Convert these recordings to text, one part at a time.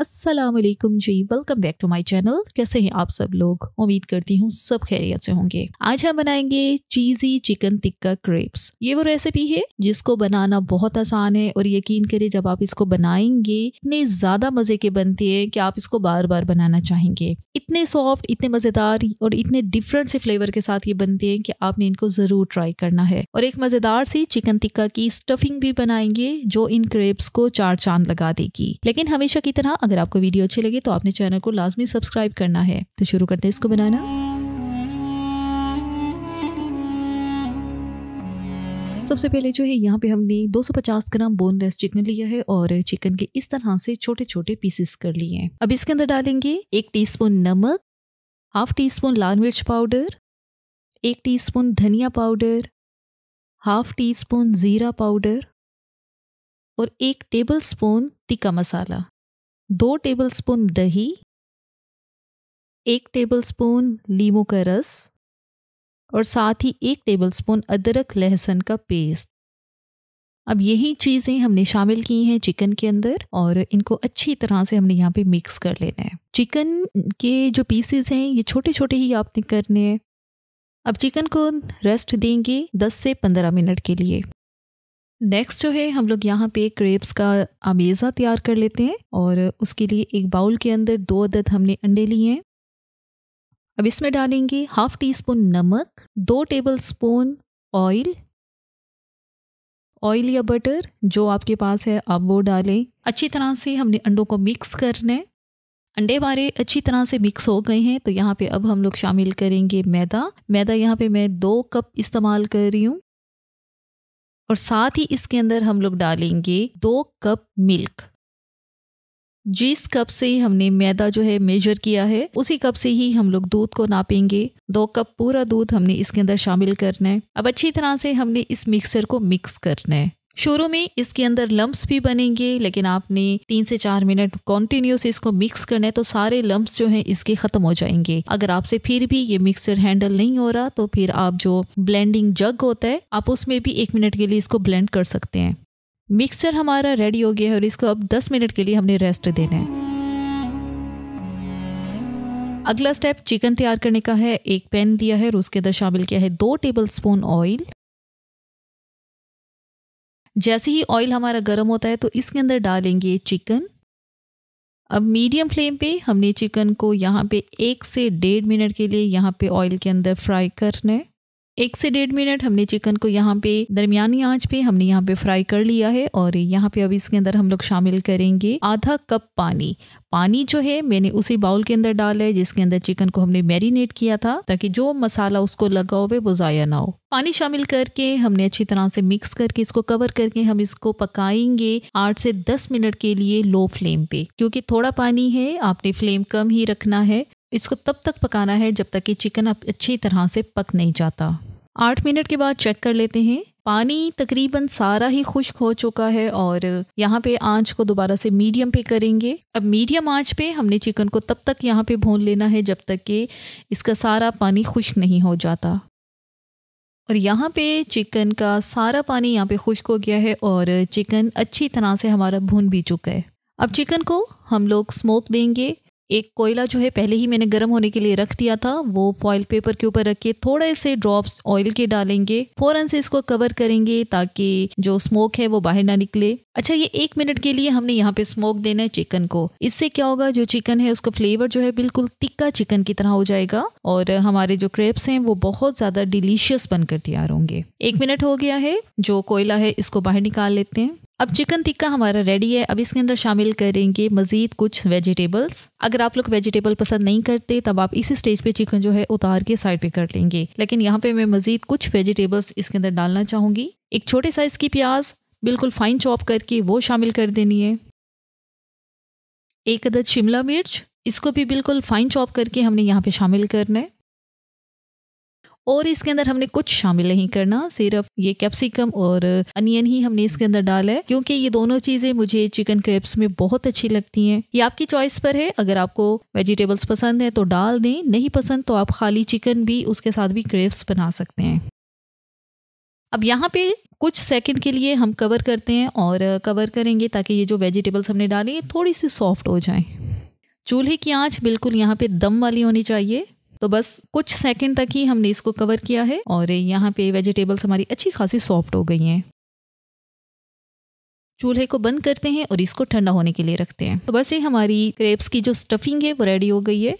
अस्सलाम वालेकुम जी welcome back to my channel कैसे हैं आप सब लोग उम्मीद करती हूँ सब खैरियत से होंगे आज हम बनाएंगे चीजी चिकन टिक्का क्रेप्स ये वो रेसिपी है जिसको बनाना बहुत आसान है और यकीन करें जब आप इसको बनाएंगे इतने ज्यादा मजे के बनते हैं कि आप इसको बार बार बनाना चाहेंगे इतने सॉफ्ट इतने मजेदार और इतने डिफरेंट से फ्लेवर के साथ ये बनते हैं कि आपने इनको जरूर ट्राई करना है और एक मजेदार सी चिकन टिक्का की स्टफिंग भी बनाएंगे जो इन क्रेप्स को चार चांद लगा देगी लेकिन हमेशा की तरह अगर आपको वीडियो अच्छी लगे तो आपने चैनल को लाजमी सब्सक्राइब करना है तो शुरू करते हैं इसको बनाना सबसे पहले जो है यहाँ पे हमने 250 ग्राम बोनलेस चिकन लिया है और चिकन के इस तरह से छोटे छोटे पीसेस कर लिए हैं अब इसके अंदर डालेंगे एक टीस्पून नमक हाफ टी स्पून लाल मिर्च पाउडर एक टीस्पून धनिया पाउडर हाफ टी स्पून ज़ीरा पाउडर और एक टेबल स्पून टिक्का मसाला दो टेबलस्पून दही एक टेबलस्पून लीमू का रस और साथ ही एक टेबलस्पून अदरक लहसुन का पेस्ट अब यही चीज़ें हमने शामिल की हैं चिकन के अंदर और इनको अच्छी तरह से हमने यहाँ पे मिक्स कर लेना है चिकन के जो पीसेस हैं ये छोटे छोटे ही आपने करने हैं अब चिकन को रेस्ट देंगे 10 से 15 मिनट के लिए नेक्स्ट जो है हम लोग यहाँ पे क्रेप्स का अमेज़ा तैयार कर लेते हैं और उसके लिए एक बाउल के अंदर दो अदद हमने अंडे लिए हैं अब इसमें डालेंगे हाफ टी स्पून नमक दो टेबल स्पून ऑयल ऑयल या बटर जो आपके पास है आप वो डालें अच्छी तरह से हमने अंडों को मिक्स करना है अंडे बारे अच्छी तरह से मिक्स हो गए हैं तो यहाँ पे अब हम लोग शामिल करेंगे मैदा मैदा यहाँ पे मैं दो कप इस्तेमाल कर रही हूँ और साथ ही इसके अंदर हम लोग डालेंगे दो कप मिल्क जिस कप से हमने मैदा जो है मेजर किया है उसी कप से ही हम लोग दूध को नापेंगे दो कप पूरा दूध हमने इसके अंदर शामिल करना है अब अच्छी तरह से हमने इस मिक्सर को मिक्स करना है शुरू में इसके अंदर लम्ब्स भी बनेंगे लेकिन आपने तीन से चार मिनट कॉन्टिन्यूस इसको मिक्स करना है तो सारे लम्ब्स जो हैं इसके ख़त्म हो जाएंगे अगर आपसे फिर भी ये मिक्सचर हैंडल नहीं हो रहा तो फिर आप जो ब्लेंडिंग जग होता है आप उसमें भी एक मिनट के लिए इसको ब्लेंड कर सकते हैं मिक्सचर हमारा रेडी हो गया है और इसको अब दस मिनट के लिए हमने रेस्ट देना है अगला स्टेप चिकन तैयार करने का है एक पैन दिया है और उसके अंदर शामिल किया है दो टेबल स्पून ऑयल जैसे ही ऑयल हमारा गर्म होता है तो इसके अंदर डालेंगे चिकन अब मीडियम फ्लेम पे हमने चिकन को यहाँ पे एक से डेढ़ मिनट के लिए यहाँ पे ऑयल के अंदर फ्राई करना है एक से डेढ़ मिनट हमने चिकन को यहाँ पे दरमियानी आंच पे हमने यहाँ पे फ्राई कर लिया है और यहाँ पे अब इसके अंदर हम लोग शामिल करेंगे आधा कप पानी पानी जो है मैंने उसी बाउल के अंदर डाला है जिसके अंदर चिकन को हमने मैरिनेट किया था ताकि जो मसाला उसको लगा हुआ वो ज़ाया ना हो पानी शामिल करके हमने अच्छी तरह से मिक्स करके इसको कवर करके हम इसको पकाएंगे आठ से दस मिनट के लिए लो फ्लेम पे क्योंकि थोड़ा पानी है आपने फ्लेम कम ही रखना है इसको तब तक पकाना है जब तक कि चिकन अब अच्छी तरह से पक नहीं जाता आठ मिनट के बाद चेक कर लेते हैं पानी तकरीबन सारा ही खुश्क हो चुका है और यहाँ पे आंच को दोबारा से मीडियम पे करेंगे अब मीडियम आंच पे हमने चिकन को तब तक यहाँ पे भून लेना है जब तक कि इसका सारा पानी खुश्क नहीं हो जाता और यहाँ पे चिकन का सारा पानी यहाँ पे खुश्क हो गया है और चिकन अच्छी तरह से हमारा भून भी चुका है अब चिकन को हम लोग स्मोक देंगे एक कोयला जो है पहले ही मैंने गर्म होने के लिए रख दिया था वो फॉइल पेपर के ऊपर रख के थोड़े से ड्रॉप्स ऑयल के डालेंगे फौरन से इसको कवर करेंगे ताकि जो स्मोक है वो बाहर ना निकले अच्छा ये एक मिनट के लिए हमने यहाँ पे स्मोक देना है चिकन को इससे क्या होगा जो चिकन है उसका फ्लेवर जो है बिल्कुल तिक्का चिकन की तरह हो जाएगा और हमारे जो क्रेप्स हैं वो बहुत ज्यादा डिलीशियस बनकर तैयार होंगे एक मिनट हो गया है जो कोयला है इसको बाहर निकाल लेते हैं अब चिकन टिक्का हमारा रेडी है अब इसके अंदर शामिल करेंगे मज़ीद कुछ वेजिटेबल्स अगर आप लोग वेजिटेबल पसंद नहीं करते तब आप इसी स्टेज पे चिकन जो है उतार के साइड पे कर लेंगे लेकिन यहाँ पे मैं मज़ीद कुछ वेजिटेबल्स इसके अंदर डालना चाहूंगी एक छोटे साइज़ की प्याज बिल्कुल फाइन चॉप करके वो शामिल कर देनी है एक अदद शिमला मिर्च इसको भी बिल्कुल फाइन चॉप करके हमने यहाँ पे शामिल करना है और इसके अंदर हमने कुछ शामिल नहीं करना सिर्फ ये कैप्सिकम और अनियन ही हमने इसके अंदर डाला है क्योंकि ये दोनों चीज़ें मुझे चिकन क्रेप्स में बहुत अच्छी लगती हैं ये आपकी चॉइस पर है अगर आपको वेजिटेबल्स पसंद है तो डाल दें नहीं पसंद तो आप खाली चिकन भी उसके साथ भी क्रेप्स बना सकते हैं अब यहाँ पे कुछ सेकंड के लिए हम कवर करते हैं और कवर करेंगे ताकि ये जो वेजिटेबल्स हमने डाली थोड़ी सी सॉफ्ट हो जाए चूल्हे की आंच बिल्कुल यहाँ पे दम वाली होनी चाहिए तो बस कुछ सेकंड तक ही हमने इसको कवर किया है और यहाँ पे वेजिटेबल्स हमारी अच्छी खासी सॉफ्ट हो गई हैं चूल्हे को बंद करते हैं और इसको ठंडा होने के लिए रखते हैं तो बस ये हमारी क्रेप्स की जो स्टफिंग है वो रेडी हो गई है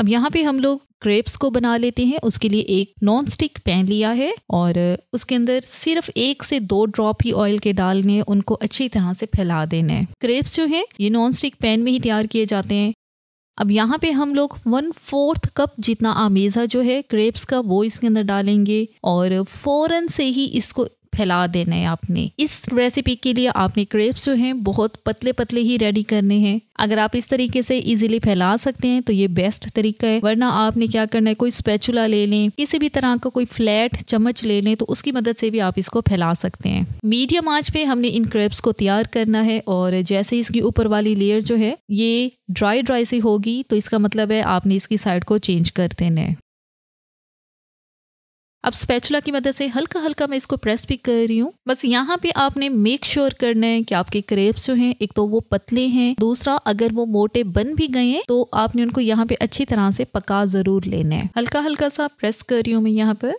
अब यहाँ पे हम लोग क्रेप्स को बना लेते हैं उसके लिए एक नॉन स्टिक पैन लिया है और उसके अंदर सिर्फ एक से दो ड्रॉप ही ऑयल के डालने उनको अच्छी तरह से फैला देने क्रेप्स जो है ये नॉन स्टिक पैन में ही तैयार किए जाते हैं अब यहाँ पे हम लोग वन फोर्थ कप जितना आमेजा जो है क्रेप्स का वो इसके अंदर डालेंगे और फौरन से ही इसको फैला देना है आपने इस रेसिपी के लिए आपने क्रेप्स जो हैं बहुत पतले पतले ही रेडी करने हैं अगर आप इस तरीके से इजीली फैला सकते हैं तो ये बेस्ट तरीका है वरना आपने क्या करना है कोई स्पेचुला ले लें किसी भी तरह का कोई फ्लैट चम्मच ले लें तो उसकी मदद से भी आप इसको फैला सकते हैं मीडियम आंच पे हमने इन क्रेप्स को तैयार करना है और जैसे इसकी ऊपर वाली लेयर जो है ये ड्राई ड्राई सी होगी तो इसका मतलब है आपने इसकी साइड को चेंज कर देना है अब स्पैचुला की मदद से हल्का हल्का मैं इसको प्रेस भी कर रही हूँ बस यहाँ पे आपने मेक श्योर sure करना है कि आपके क्रेप्स जो हैं एक तो वो पतले हैं दूसरा अगर वो मोटे बन भी गए हैं तो आपने उनको यहाँ पे अच्छी तरह से पका जरूर लेना है हल्का हल्का सा प्रेस कर रही हूँ मैं यहाँ पर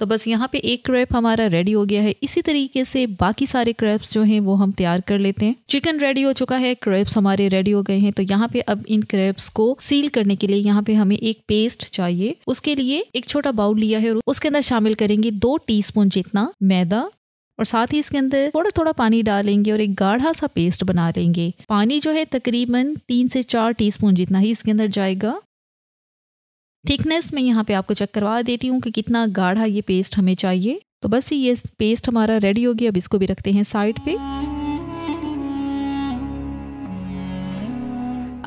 तो बस यहाँ पे एक क्रेप हमारा रेडी हो गया है इसी तरीके से बाकी सारे क्रेप्स जो हैं वो हम तैयार कर लेते हैं चिकन रेडी हो चुका है क्रेप्स हमारे रेडी हो गए हैं तो यहाँ पे अब इन क्रेप्स को सील करने के लिए यहाँ पे हमें एक पेस्ट चाहिए उसके लिए एक छोटा बाउल लिया है और उसके अंदर शामिल करेंगे दो टी जितना मैदा और साथ ही इसके अंदर थोड़ा थोड़ा पानी डालेंगे और एक गाढ़ा सा पेस्ट बना लेंगे पानी जो है तकरीबन तीन से चार टीस्पून जितना ही इसके अंदर जाएगा थिकनेस में यहाँ पे आपको चेक करवा देती हूँ कि कितना गाढ़ा ये पेस्ट हमें चाहिए तो बस ये पेस्ट हमारा रेडी हो गया अब इसको भी रखते हैं साइड पे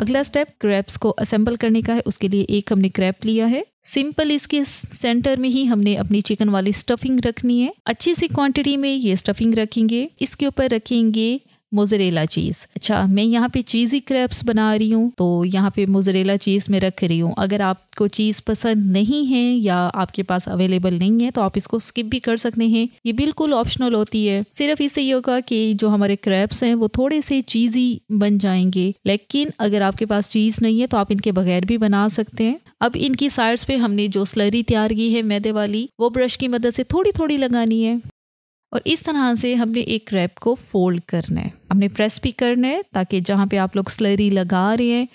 अगला स्टेप क्रेप्स को असेंबल करने का है उसके लिए एक हमने क्रेप लिया है सिंपल इसके सेंटर में ही हमने अपनी चिकन वाली स्टफिंग रखनी है अच्छी सी क्वांटिटी में ये स्टफिंग रखेंगे इसके ऊपर रखेंगे मोजरेला चीज़ अच्छा मैं यहाँ पे चीज़ी क्रैप्स बना रही हूँ तो यहाँ पे मोजरेला चीज़ में रख रही हूँ अगर आपको चीज़ पसंद नहीं है या आपके पास अवेलेबल नहीं है तो आप इसको स्किप भी कर सकते हैं ये बिल्कुल ऑप्शनल होती है सिर्फ इससे ये होगा कि जो हमारे क्रैप्स हैं वो थोड़े से चीज़ी बन जाएंगे लेकिन अगर आपके पास चीज़ नहीं है तो आप इनके बगैर भी बना सकते हैं अब इनकी साइड्स पे हमने जो स्लरी तैयार की है मैदे वाली वो ब्रश की मदद से थोड़ी थोड़ी लगानी है और इस तरह से हमने एक रैप को फोल्ड करना है हमने प्रेस भी करना है ताकि जहाँ पे आप लोग स्लरी लगा रहे हैं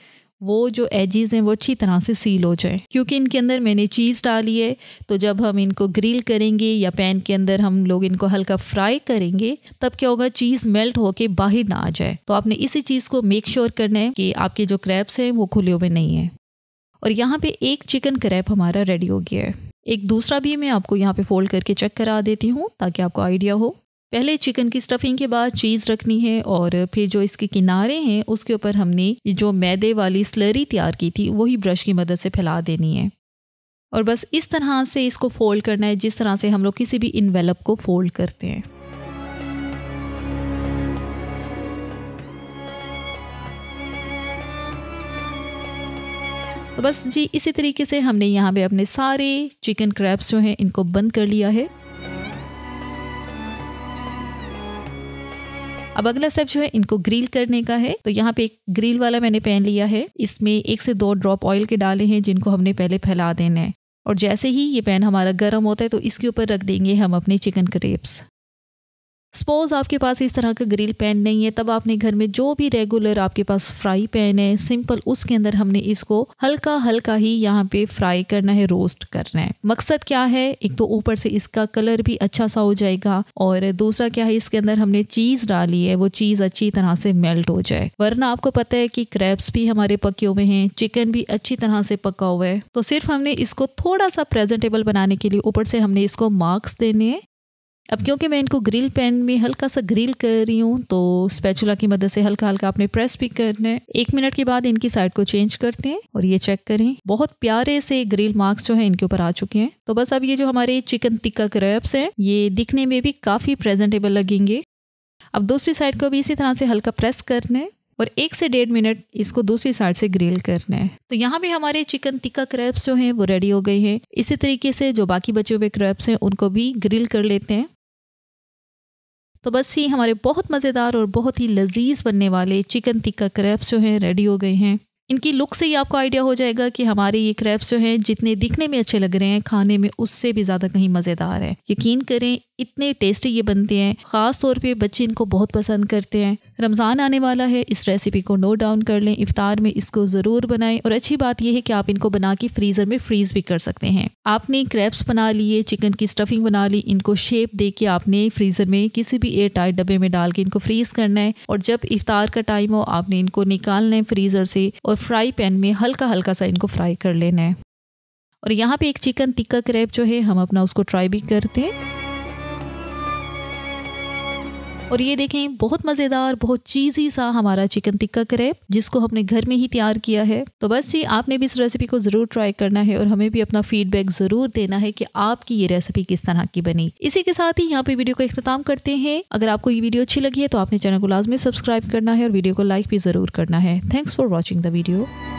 वो जो एजेस हैं वो अच्छी तरह से सील हो जाए क्योंकि इनके अंदर मैंने चीज़ डाली है तो जब हम इनको ग्रिल करेंगे या पैन के अंदर हम लोग इनको हल्का फ्राई करेंगे तब क्या होगा चीज़ मेल्ट होके बाहर ना आ जाए तो आपने इसी चीज़ को मेक श्योर sure करना है कि आपके जो क्रैप्स हैं वो खुले हुए नहीं हैं और यहाँ पे एक चिकन क्रैप हमारा रेडी हो गया है एक दूसरा भी मैं आपको यहाँ पे फोल्ड करके चेक करा देती हूँ ताकि आपको आइडिया हो पहले चिकन की स्टफिंग के बाद चीज़ रखनी है और फिर जो इसके किनारे हैं उसके ऊपर हमने जो मैदे वाली स्लरी तैयार की थी वही ब्रश की मदद से फैला देनी है और बस इस तरह से इसको फोल्ड करना है जिस तरह से हम लोग किसी भी इन्वेलप को फोल्ड करते हैं तो बस जी इसी तरीके से हमने यहाँ पे अपने सारे चिकन क्रैप्स जो हैं इनको बंद कर लिया है अब अगला स्टेप जो है इनको ग्रिल करने का है तो यहाँ पे एक ग्रिल वाला मैंने पैन लिया है इसमें एक से दो ड्रॉप ऑयल के डाले हैं जिनको हमने पहले फैला देना है और जैसे ही ये पैन हमारा गर्म होता है तो इसके ऊपर रख देंगे हम अपने चिकन क्रेप्स सपोज़ आपके पास इस तरह का ग्रिल पैन नहीं है तब आपने घर में जो भी रेगुलर आपके पास फ्राई पैन है सिंपल उसके अंदर हमने इसको हल्का हल्का ही यहाँ पे फ्राई करना है रोस्ट करना है मकसद क्या है एक तो ऊपर से इसका कलर भी अच्छा सा हो जाएगा और दूसरा क्या है इसके अंदर हमने चीज़ डाली है वो चीज़ अच्छी तरह से मेल्ट हो जाए वरना आपको पता है की क्रेप्स भी हमारे पके हुए हैं चिकन भी अच्छी तरह से पका हुआ है तो सिर्फ हमने इसको थोड़ा सा प्रेजेंटेबल बनाने के लिए ऊपर से हमने इसको मार्क्स देने अब क्योंकि मैं इनको ग्रिल पैन में हल्का सा ग्रिल कर रही हूँ तो स्पैचुला की मदद से हल्का हल्का आपने प्रेस भी करना है एक मिनट के बाद इनकी साइड को चेंज करते हैं और ये चेक करें बहुत प्यारे से ग्रिल मार्क्स जो है इनके ऊपर आ चुके हैं तो बस अब ये जो हमारे चिकन टिक्का क्रैप्स हैं ये दिखने में भी काफ़ी प्रेजेंटेबल लगेंगे अब दूसरी साइड को भी इसी तरह से हल्का प्रेस करना है और एक से डेढ़ मिनट इसको दूसरी साइड से ग्रिल करना है तो यहाँ भी हमारे चिकन टिक्का क्रैप्स जो हैं वो रेडी हो गए हैं इसी तरीके से जो बाकी बचे हुए क्रैप्स हैं उनको भी ग्रिल कर लेते हैं तो बस ये हमारे बहुत मज़ेदार और बहुत ही लजीज बनने वाले चिकन टिक्का क्रैप्स जो हैं रेडी हो गए हैं इनकी लुक से ही आपको आइडिया हो जाएगा कि हमारे ये क्रैप्स जो हैं जितने दिखने में अच्छे लग रहे हैं खाने में उससे भी ज़्यादा कहीं मज़ेदार हैं यकीन करें इतने टेस्टी ये बनते हैं ख़ास तौर पे बच्चे इनको बहुत पसंद करते हैं रमज़ान आने वाला है इस रेसिपी को नोट डाउन कर लें इफ़ार में इसको ज़रूर बनाएं और अच्छी बात यह है कि आप इनको बना के फ्रीज़र में फ्रीज़ भी कर सकते हैं आपने क्रैप्स बना लिए चिकन की स्टफिंग बना ली इनको शेप दे के आपने फ्रीज़र में किसी भी एयर टाइट डब्बे में डाल के इनको फ्रीज़ करना है और जब इफ़ार का टाइम हो आपने इनको निकालना है फ्रीज़र से और और फ्राई पैन में हल्का हल्का सा इनको फ्राई कर लेना है और यहाँ पे एक चिकन टिक्का क्रेप जो है हम अपना उसको ट्राई भी करते हैं और ये देखें बहुत मज़ेदार बहुत चीज़ी सा हमारा चिकन टिक्का क्रेप जिसको हमने घर में ही तैयार किया है तो बस जी आपने भी इस रेसिपी को ज़रूर ट्राई करना है और हमें भी अपना फीडबैक ज़रूर देना है कि आपकी ये रेसिपी किस तरह की बनी इसी के साथ ही यहाँ पे वीडियो को अख्ताम करते हैं अगर आपको ये वीडियो अच्छी लगी है तो आपने चैनल को लाजमी सब्सक्राइब करना है और वीडियो को लाइक भी ज़रूर करना है thanks for watching the video